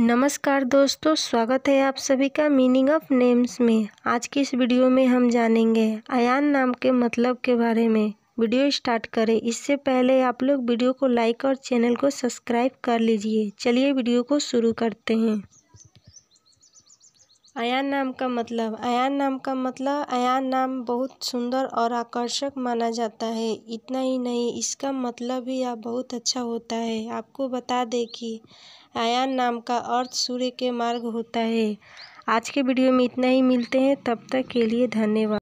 नमस्कार दोस्तों स्वागत है आप सभी का मीनिंग ऑफ नेम्स में आज की इस वीडियो में हम जानेंगे अयान नाम के मतलब के बारे में वीडियो स्टार्ट करें इससे पहले आप लोग वीडियो को लाइक और चैनल को सब्सक्राइब कर लीजिए चलिए वीडियो को शुरू करते हैं अयान नाम का मतलब अयान नाम का मतलब अयान नाम बहुत सुंदर और आकर्षक माना जाता है इतना ही नहीं इसका मतलब भी आप बहुत अच्छा होता है आपको बता दें कि अयान नाम का अर्थ सूर्य के मार्ग होता है आज के वीडियो में इतना ही मिलते हैं तब तक के लिए धन्यवाद